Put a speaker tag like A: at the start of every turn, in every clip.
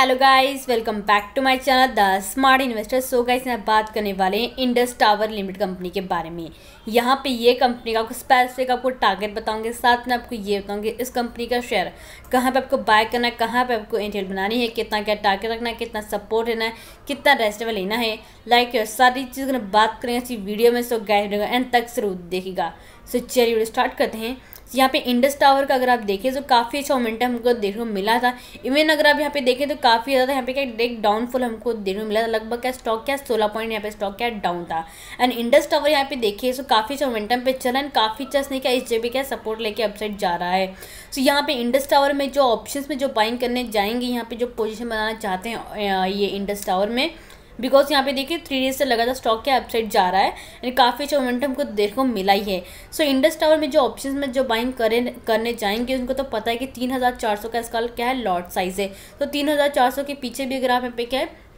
A: hello guys welcome back to my channel the smart investor so guys मैं बात करने वाले हैं इंडस टावर लिमिटेड कंपनी के बारे में यहाँ पे ये कंपनी का आपको स्पेसिफिक आपको टारगेट बताऊंगे साथ में आपको ये बताऊंगे इस कंपनी का शेयर कहाँ पे आपको बाय करना है कहाँ पे आपको इंटेल बनानी है कितना क्या टारगेट रखना है कितना सपोर्ट लेना है कितना रेस्टेबल लेना है लाइक सारी चीज़ बात करेंगे अच्छी वीडियो में सो गाइड एंड तक जरूर देखेगा सो चलिए वीडियो स्टार्ट करते हैं यहाँ पे इंडस टावर का अगर आप देखें तो काफ़ी अच्छा मोमेंटम हमको देखने को मिला था इवन अगर आप यहाँ पे देखें तो काफ़ी ज़्यादा यहाँ पे क्या एक डाउनफॉल हमको देखने में मिला लगभग क्या स्टॉक क्या सोलह पॉइंट यहाँ पे स्टॉक क्या डाउन था एंड इंडस टावर यहाँ पे देखिए सो काफ़ी अच्छा मोमेंटम पे चला एंड काफ़ी अच्छा नहीं क्या इस जे क्या सपोर्ट लेके अपसाइड जा रहा है सो so, यहाँ पे इंडस टावर में जो ऑप्शन में जो बाइंग करने जाएंगे यहाँ पे जो पोजिशन बनाना चाहते हैं ये इंडस टावर में बिकॉज यहाँ पे देखिए थ्री डेज से लगातार स्टॉक के अपसाइड जा रहा है यानी काफ़ी अच्छा मोमेंटम को देखने को मिला ही है सो इंडस टावर में जो ऑप्शन में जो बाइंग करें करने जाएंगे उनको तो पता है कि तीन हज़ार चार सौ का इसका क्या है लॉट साइज़ है तो तीन हज़ार चार सौ के पीछे भी अगर आप यहाँ पे क्या है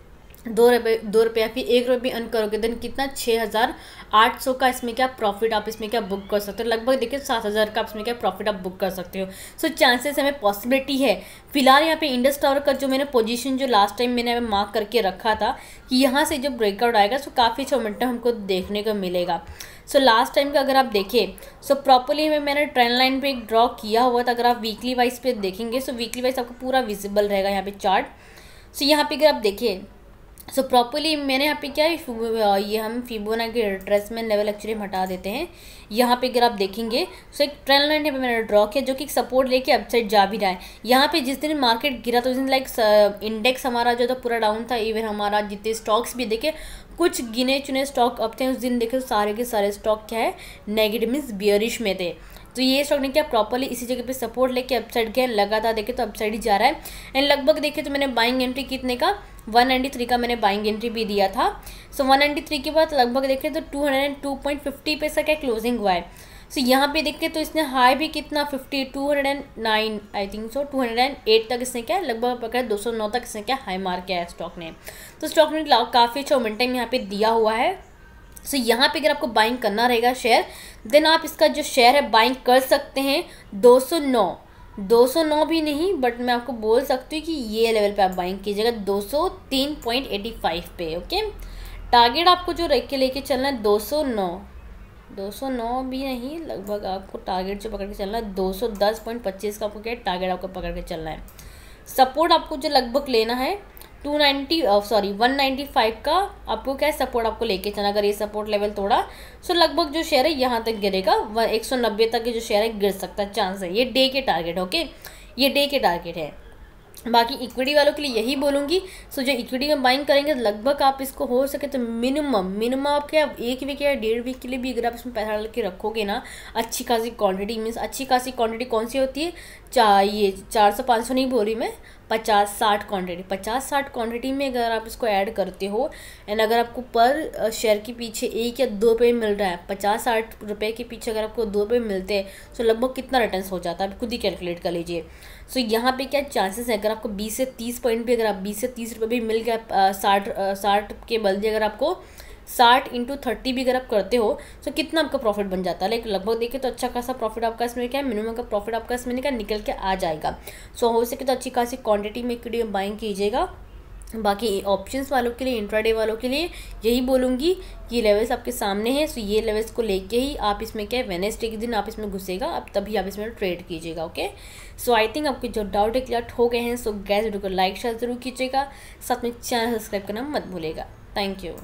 A: दो रुपये दो रुपया फिर एक रुपये अर्न करोगे देन कितना छः हज़ार आठ सौ का इसमें क्या प्रॉफिट आप इसमें क्या बुक कर सकते हो लगभग देखिए सात हज़ार का आप इसमें क्या प्रॉफिट आप बुक कर सकते हो सो चांसेस हमें पॉसिबिलिटी है फिलहाल यहाँ पे इंडस टावर का जो मैंने पोजीशन जो लास्ट टाइम मैंने अभी मार्क करके रखा था कि यहाँ से जो ब्रेकआउट आएगा सो काफ़ी अच्छा मिनट हमको देखने को मिलेगा सो लास्ट टाइम का अगर आप देखें सो प्रॉपरली में मैंने ट्रेंड लाइन पर एक ड्रॉ किया हुआ था अगर आप वीकली वाइज पर देखेंगे सो वीकली वाइज आपको पूरा विजिबल रहेगा यहाँ पे चार्ट सो यहाँ पर अगर आप देखें सो so, प्रॉपरली मैंने यहाँ पे क्या है ये हम फिबोना के में लेवल एक्चुअली हम हटा देते हैं यहाँ पे अगर आप देखेंगे सो so, एक ट्रेन लाइन यहाँ पे मैंने ड्रॉ किया जो कि सपोर्ट लेके अपसाइड जा भी रहा है यहाँ पे जिस दिन मार्केट गिरा तो उस दिन लाइक इंडेक्स हमारा जो था पूरा डाउन था इवन हमारा जितने स्टॉक्स भी देखे कुछ गिने चुने स्टॉक अप थे उस दिन देखे तो सारे के सारे स्टॉक क्या है नेगेटिव मीन्स बियरिश में थे तो ये स्टॉक ने क्या प्रॉपरली इसी जगह पे सपोर्ट लेके अपसाइड गया लगातार देखे तो अपसाइड ही जा रहा है एंड लगभग देखे तो मैंने बाइंग एंट्री कितने का 193 का मैंने बाइंग एंट्री भी दिया था सो so, 193 के बाद लगभग देखें तो 202.50 पे सका क्लोजिंग हुआ है सो so, यहाँ पे देखें तो इसने हाई भी कितना 50 209 आई थिंक सो 208 तक इसने क्या लगभग पकड़ 209 तक इसने क्या हाई मार किया है स्टॉक ने तो स्टॉक ने काफ़ी अच्छा मोमेंटम यहाँ पे दिया हुआ है सो so, यहाँ पे अगर आपको बाइंग करना रहेगा शेयर देन आप इसका जो शेयर है बाइंग कर सकते हैं 209 209 भी नहीं बट मैं आपको बोल सकती हूँ कि ये लेवल पे आप बाइंग कीजिएगा 203.85 पे ओके टारगेट आपको जो रख के लेके चलना है 209 209 भी नहीं लगभग आपको टारगेट जो पकड़ के चलना है दो का आपको क्या टारगेट आपको पकड़ के चलना है सपोर्ट आपको जो लगभग लेना है two ninety sorry one ninety five का आपको क्या सपोर्ट आपको लेके चलना अगर ये सपोर्ट लेवल तोड़ा सो लगभग जो शेयर है यहाँ तक गिरेगा वन एक सौ नब्बे तक जो शेयर है गिर सकता है चांस है ये डे के टारगेट ओके ये डे के टारगेट है बाकी इक्विटी वालों के लिए यही बोलूँगी सो जो इक्विटी में बाइंग करेंगे लगभग आप इसको हो सके तो मिनिमम मिनिमम आप क्या एक वीक या डेढ़ वीक के लिए भी अगर आप इसमें पैसा डाल के रखोगे ना अच्छी खासी क्वांटिटी मीन्स अच्छी खासी क्वांटिटी कौन सी होती है चाहिए चार सौ पाँच सौ नहीं बोल रही मैं पचास साठ क्वांटिटी पचास साठ क्वांटिटी में अगर आप इसको ऐड करते हो एंड अगर आपको पर शेयर के पीछे एक या दो पे मिल रहा है पचास साठ रुपये के पीछे अगर आपको दो पे मिलते हैं तो लगभग कितना रिटर्न हो जाता है आप खुद ही कैलकुलेट कर लीजिए सो so, यहाँ पे क्या चांसेस हैं अगर आपको बीस से तीस पॉइंट भी अगर आप बीस से तीस रुपये भी मिल गया साठ साठ के बल्दी अगर आपको साठ इंटू थर्टी भी अगर आप करते हो तो कितना आपका प्रॉफिट बन जाता है लाइक लगभग देखिए तो अच्छा खासा प्रॉफिट आपका इसमें क्या है मिनिमम का प्रॉफिट आपका इसमें क्या निकल के आ जाएगा सो हो सके तो अच्छी खासी क्वांटिटी में इक्विटी बाइंग कीजिएगा बाकी ऑप्शंस वालों के लिए इंट्राडे वालों के लिए यही बोलूंगी कि लेवल्स आपके सामने हैं सो ये लेवल्स को लेके ही आप इसमें क्या है वेनेसडे के दिन आप इसमें घुसेगा आप तभी आप इसमें ट्रेड कीजिएगा ओके सो आई थिंक आपके जो डाउट है क्लियर हो गए हैं सो गैस वीडियो को लाइक शेयर जरूर कीजिएगा साथ में चैनल सब्सक्राइब करना मत भूलेगा थैंक यू